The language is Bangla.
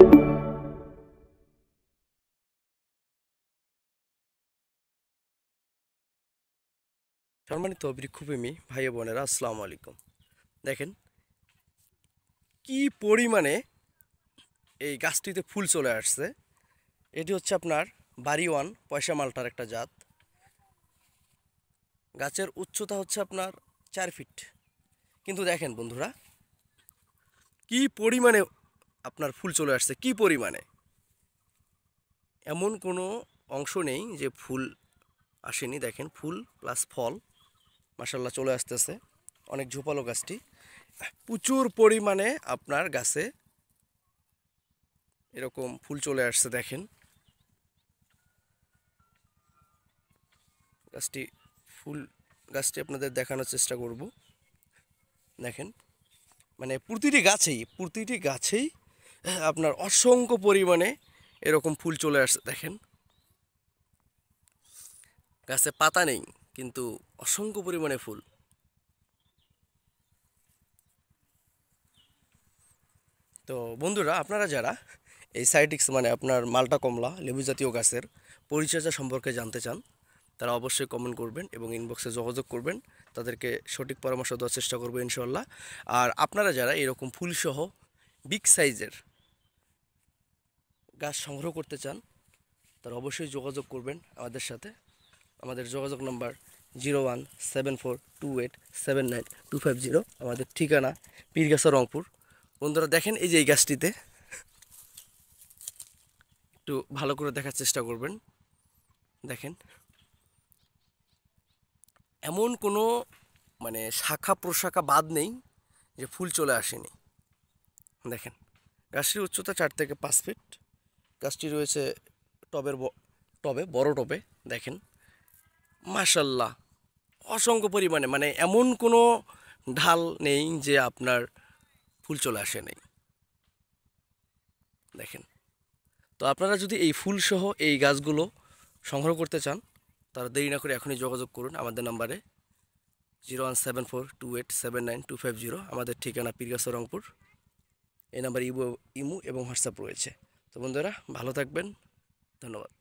সম্মানিত বৃক্ষপ্রেমী ভাই বোনেরা আসসালামু আলাইকুম দেখেন কি পরিমাণে এই গাছটিতে ফুল চলে আসছে এটি হচ্ছে আপনার বাড়িওয়ান পয়সা মালটার একটা জাত গাছের উচ্চতা হচ্ছে আপনার চার ফিট কিন্তু দেখেন বন্ধুরা কি পরিমাণে আপনার ফুল চলে আসছে কি পরিমাণে এমন কোনো অংশ নেই যে ফুল আসেনি দেখেন ফুল প্লাস ফল মাসাল্লাহ চলে আসতেছে অনেক ঝোপালো গাছটি প্রচুর পরিমাণে আপনার গাছে এরকম ফুল চলে আসছে দেখেন গাছটি ফুল গাছটি আপনাদের দেখানোর চেষ্টা করব দেখেন মানে প্রতিটি গাছেই প্রতিটি গাছেই আপনার অসংখ্য পরিমাণে এরকম ফুল চলে আসছে দেখেন গাছে পাতা নেই কিন্তু অসংখ্য পরিমাণে ফুল তো বন্ধুরা আপনারা যারা এই সাইটিক্স মানে আপনার মালটা কমলা লেবু জাতীয় গাছের পরিচর্যা সম্পর্কে জানতে চান তারা অবশ্যই কমেন্ট করবেন এবং ইনবক্সে যোগাযোগ করবেন তাদেরকে সঠিক পরামর্শ দেওয়ার চেষ্টা করবো ইনশাল্লাহ আর আপনারা যারা এরকম ফুলসহ বিগ সাইজের গাছ সংগ্রহ করতে চান তারা অবশ্যই যোগাযোগ করবেন আমাদের সাথে আমাদের যোগাযোগ number zero one seven four two eight seven nine two five zero আমাদের ঠিকানা পীরগাছা রংপুর বন্ধুরা দেখেন এই যে এই গাছটিতে একটু ভালো করে দেখার চেষ্টা করবেন দেখেন এমন কোনো মানে শাখা প্রশাখা বাদ নেই যে ফুল চলে আসেনি দেখেন গাছটির উচ্চতা চার থেকে পাঁচ ফিট গাছটি রয়েছে টবের টবে বড় টবে দেখেন মাসাল্লাহ অসংখ্য পরিমাণে মানে এমন কোনো ঢাল নেই যে আপনার ফুল চলে আসে নেই দেখেন তো আপনারা যদি এই ফুলসহ এই গাছগুলো সংগ্রহ করতে চান তারা দেরি না করে এখনই যোগাযোগ করুন আমাদের নাম্বারে zero one seven four two eight seven nine two five zero আমাদের ঠিকানা পিরগাসরংপুর রংপুর এই নাম্বার ইমো ইমু এবং হোয়াটসঅ্যাপ রয়েছে তো বন্ধুরা ভালো থাকবেন ধন্যবাদ